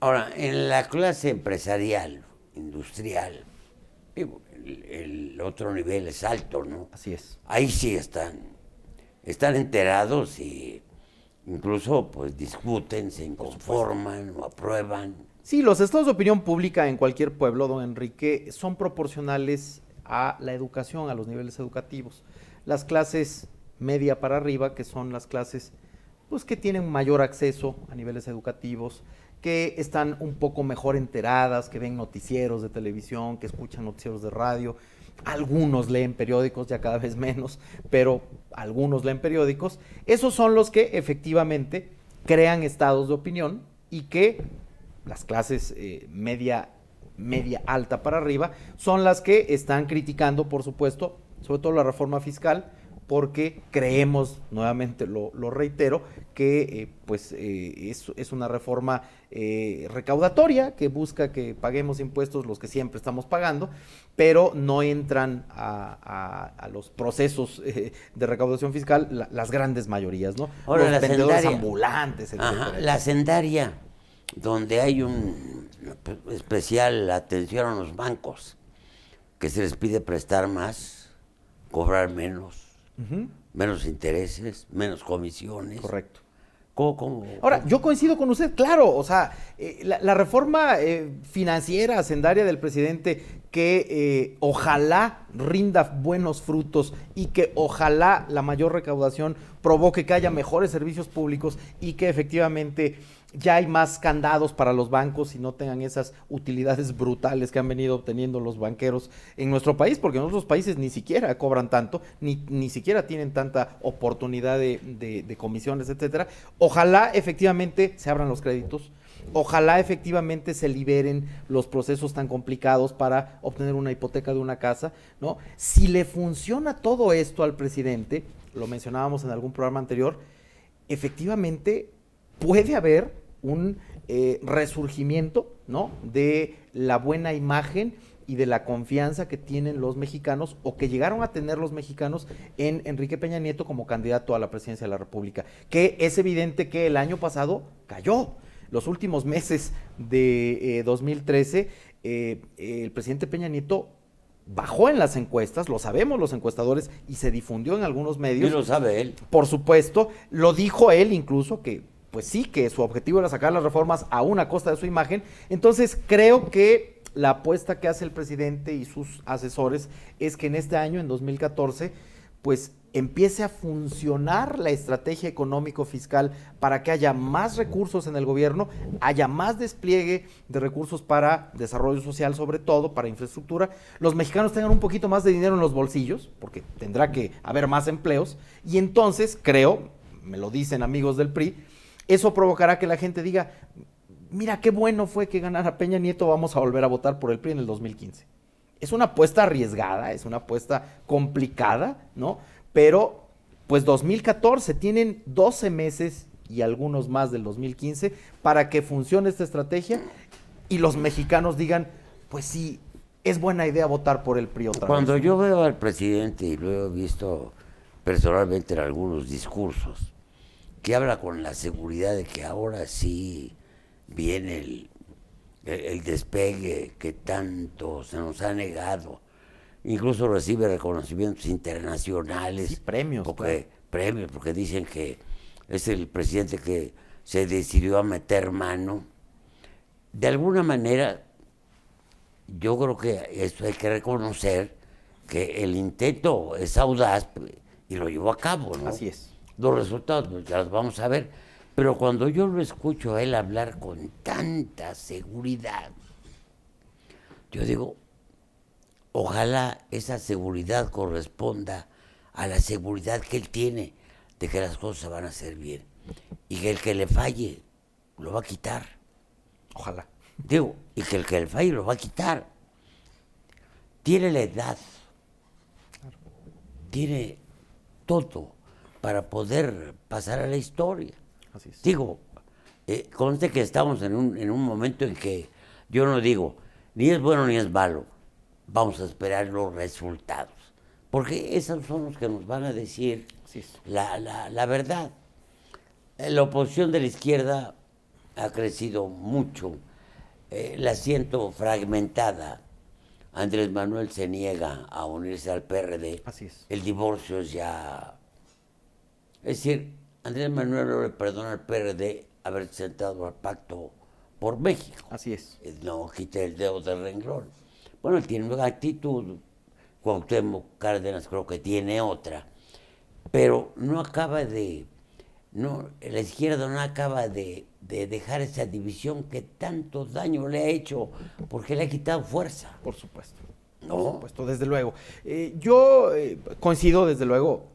Ahora, en la clase empresarial, industrial, el, otro nivel es alto, ¿no? Así es. Ahí sí están, están enterados y incluso pues discuten, se inconforman o aprueban. Sí, los estados de opinión pública en cualquier pueblo, don Enrique, son proporcionales a la educación, a los niveles educativos. Las clases media para arriba, que son las clases pues, que tienen mayor acceso a niveles educativos, que están un poco mejor enteradas, que ven noticieros de televisión, que escuchan noticieros de radio. Algunos leen periódicos, ya cada vez menos, pero algunos leen periódicos. Esos son los que efectivamente crean estados de opinión y que las clases eh, media, media alta para arriba son las que están criticando, por supuesto, sobre todo la reforma fiscal, porque creemos, nuevamente lo, reitero, que eh, pues eh, es, una reforma eh, recaudatoria que busca que paguemos impuestos los que siempre estamos pagando, pero no entran a, los procesos de recaudación fiscal las grandes mayorías, ¿no? los vendedores ambulantes, etc. la sendaria, donde hay un especial atención a los bancos, que se les pide prestar más, cobrar menos menos intereses, menos comisiones. Correcto. Ahora, yo coincido con usted, claro, o sea, eh, la, reforma eh, financiera, hacendaria del presidente que eh, ojalá rinda buenos frutos y que ojalá la mayor recaudación provoque que haya mejores servicios públicos y que efectivamente ya hay más candados para los bancos y no tengan esas utilidades brutales que han venido obteniendo los banqueros en nuestro país, porque en otros países ni siquiera cobran tanto, ni, ni siquiera tienen tanta oportunidad de, de comisiones, etcétera. Ojalá efectivamente se abran los créditos, Ojalá efectivamente se liberen los procesos tan complicados para obtener una hipoteca de una casa, ¿no? Si le funciona todo esto al presidente, lo mencionábamos en algún programa anterior, efectivamente puede haber un eh, resurgimiento, ¿no? De la buena imagen y de la confianza que tienen los mexicanos o que llegaron a tener los mexicanos en Enrique Peña Nieto como candidato a la presidencia de la República, que es evidente que el año pasado cayó los últimos meses de 2013, eh, eh, el presidente Peña Nieto bajó en las encuestas, lo sabemos los encuestadores, y se difundió en algunos medios. Y lo sabe él. Por supuesto, lo dijo él incluso, que pues sí, que su objetivo era sacar las reformas a una costa de su imagen. Entonces, creo que la apuesta que hace el presidente y sus asesores es que en este año, en 2014, pues empiece a funcionar la estrategia económico-fiscal para que haya más recursos en el gobierno, haya más despliegue de recursos para desarrollo social, sobre todo para infraestructura, los mexicanos tengan un poquito más de dinero en los bolsillos, porque tendrá que haber más empleos, y entonces, creo, me lo dicen amigos del PRI, eso provocará que la gente diga, mira qué bueno fue que ganara Peña Nieto, vamos a volver a votar por el PRI en el 2015. Es una apuesta arriesgada, es una apuesta complicada, ¿no? Pero pues 2014, tienen 12 meses y algunos más del 2015 para que funcione esta estrategia y los mexicanos digan, pues sí, es buena idea votar por el PRI otra Cuando yo veo al presidente y lo he visto personalmente en algunos discursos, que habla con la seguridad de que ahora sí viene el, el despegue que tanto se nos ha negado. Incluso recibe reconocimientos internacionales. premios. Premios, porque dicen que es el presidente que se decidió a meter mano. De alguna manera, yo creo que esto hay que reconocer que el intento es audaz y lo llevó a cabo, ¿no? Así es. Los resultados pues, ya los vamos a ver. Pero cuando yo lo escucho a él hablar con tanta seguridad, yo digo, ojalá esa seguridad corresponda a la seguridad que él tiene de que las cosas van a ser bien. Y que el que le falle lo va a quitar. Ojalá. Digo, y que el que le falle lo va a quitar. Tiene la edad, tiene todo para poder pasar a la historia. Digo, eh, conste que estamos en un, en un momento en que yo no digo, ni es bueno ni es malo, vamos a esperar los resultados, porque esos son los que nos van a decir la, la, la verdad. Eh, la oposición de la izquierda ha crecido mucho, eh, la siento fragmentada. Andrés Manuel se niega a unirse al PRD. El divorcio es ya... Es decir, Andrés Manuel le perdona al PRD haber sentado al pacto por México. Así es. Eh, no quita el dedo del renglón. Bueno, él tiene una actitud. Temo Cárdenas creo que tiene otra. Pero no acaba de. No, la izquierda no acaba de, dejar esa división que tanto daño le ha hecho, porque le ha quitado fuerza. Por supuesto. No. Por supuesto, desde luego. Eh, yo eh, coincido, desde luego,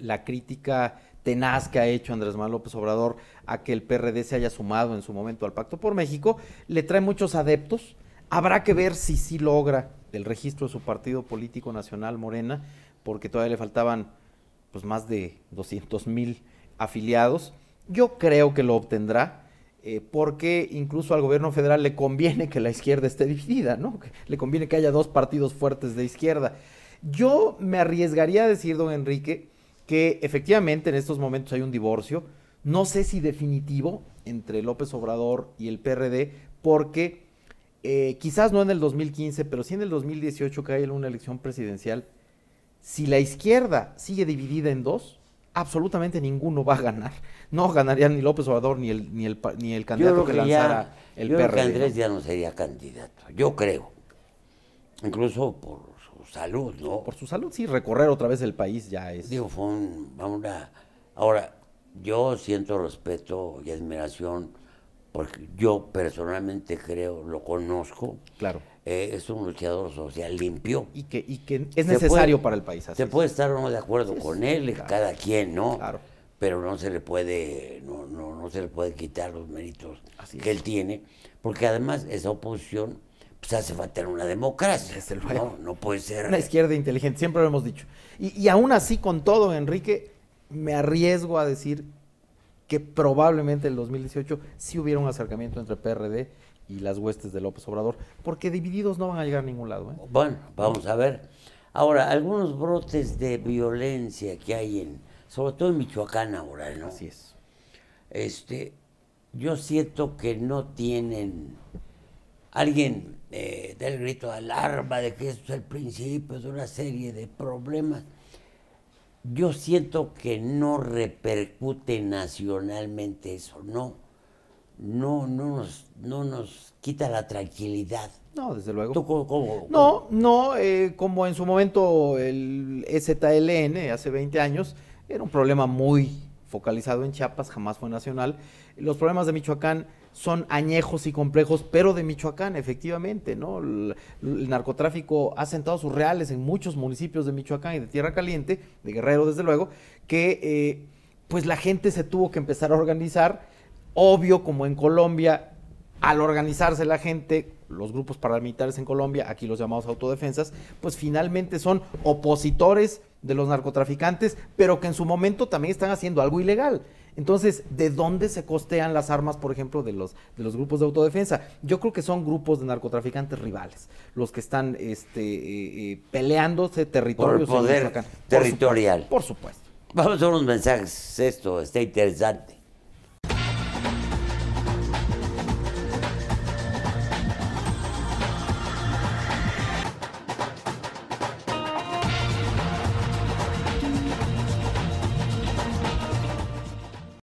la crítica tenaz que ha hecho Andrés Manuel López Obrador a que el PRD se haya sumado en su momento al Pacto por México, le trae muchos adeptos. Habrá que ver si sí logra el registro de su partido político nacional Morena, porque todavía le faltaban pues más de 200 mil afiliados. Yo creo que lo obtendrá, eh, porque incluso al gobierno federal le conviene que la izquierda esté dividida, ¿no? Le conviene que haya dos partidos fuertes de izquierda. Yo me arriesgaría a decir, don Enrique, que efectivamente en estos momentos hay un divorcio, no sé si definitivo, entre López Obrador y el PRD, porque eh, quizás no en el 2015, pero sí en el 2018 que hay una elección presidencial, si la izquierda sigue dividida en dos, absolutamente ninguno va a ganar. No ganaría ni López Obrador ni el, ni el, ni el candidato que, lanzara el yo PRD. Andrés ya no sería candidato, yo creo. Incluso por salud, ¿no? Por su salud, sí, recorrer otra vez el país ya es. Digo, fue un, Ahora, yo siento respeto y admiración porque yo personalmente creo, lo conozco. Claro. Eh, es un luchador social limpio. Y que, y que es necesario para el país. se puede estar no de acuerdo con él, cada quien, ¿no? Claro. Pero no se le puede, no, no, no se le puede quitar los méritos que él tiene, porque además esa oposición va pues, hace tener una democracia. Desde luego. No, no puede ser. Una eh. izquierda inteligente, siempre lo hemos dicho. Y, aún así, con todo, Enrique, me arriesgo a decir que probablemente en el 2018 sí hubiera un acercamiento entre PRD y las huestes de López Obrador, porque divididos no van a llegar a ningún lado. ¿eh? Bueno, vamos a ver. Ahora, algunos brotes de violencia que hay en, sobre todo en Michoacán ahora, ¿no? Así es. Este, yo siento que no tienen alguien eh, da el grito de alarma de que esto es el principio de una serie de problemas. Yo siento que no repercute nacionalmente eso, no. No, no nos, no nos quita la tranquilidad. No, desde luego. ¿Tú cómo, no, no, eh, como en su momento el EZLN, hace 20 años, era un problema muy focalizado en Chiapas, jamás fue nacional. Los problemas de Michoacán son añejos y complejos, pero de Michoacán, efectivamente, ¿no? El, narcotráfico ha sentado sus reales en muchos municipios de Michoacán y de Tierra Caliente, de Guerrero, desde luego, que eh, pues la gente se tuvo que empezar a organizar, obvio, como en Colombia, al organizarse la gente, los grupos paramilitares en Colombia, aquí los llamados autodefensas, pues finalmente son opositores de los narcotraficantes, pero que en su momento también están haciendo algo ilegal. Entonces, ¿de dónde se costean las armas, por ejemplo, de los, de los grupos de autodefensa? Yo creo que son grupos de narcotraficantes rivales, los que están este, eh, eh, peleándose territorios. Por poder territorial. Por supuesto, Vamos a unos mensajes, esto está interesante.